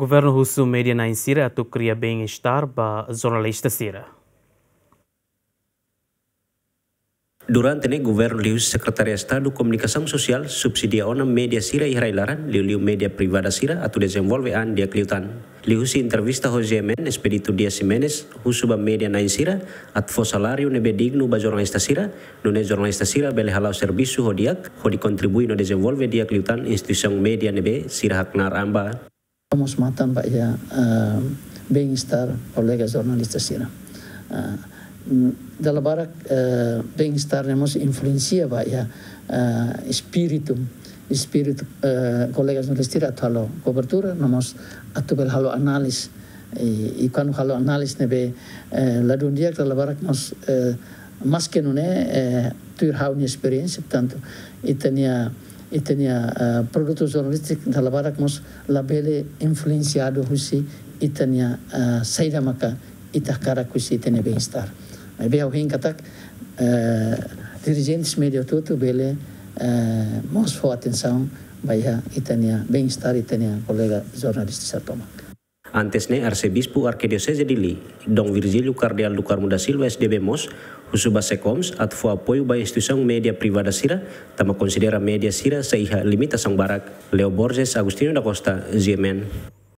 governo russo media na insira tu cria bem estar ba jornalista sira. Durante ne governo liu sekretaria estado comunicação sosial subsidia ona media sira e liu liu media privada sira atu desenvolve an dia kliutan. Liu si entrevista Jose Men espiritu dia Simenes husu ba media na insira at fo salario nebe digno ba jornalista sira ne jornalista sira bele halau servisu hodiak hodi kontribui no desenvolve dia kliutan institusi media nebe sira haknar amba Ombudsmannen matan vaya uh, eh, beginstar colegas jornalistas sira. Eh, de la barack uh, eh, beginstar hemos influencia vaya uh, spiritum espíritu colegas jornalistas la cobertura a atubel halo análisis. y, y cuando halo análisis nebe eh, la dundia la barack nos eh, más que no ne uh, experiencia tanto y tenía i tenia eh, productos journalistik de la barakmos labele influenciado husi i tenia eh, seiramaka itahkara kusi tenia bem-estar. Mas eh, katak eh, dirigentes media tudo bele eh, mos atenção baia itania bem-estar itania colega jornalista toma Antesne arzebispo arquidiocese de Lille, Dom Virgílio Cardeal do Carmo da Silva SDB Mos, usuba secoms at foi apoio ba instituição média privada sira, tama considera média sira limita sang barak. Leo Borges, Agustino da Costa, Ziemen.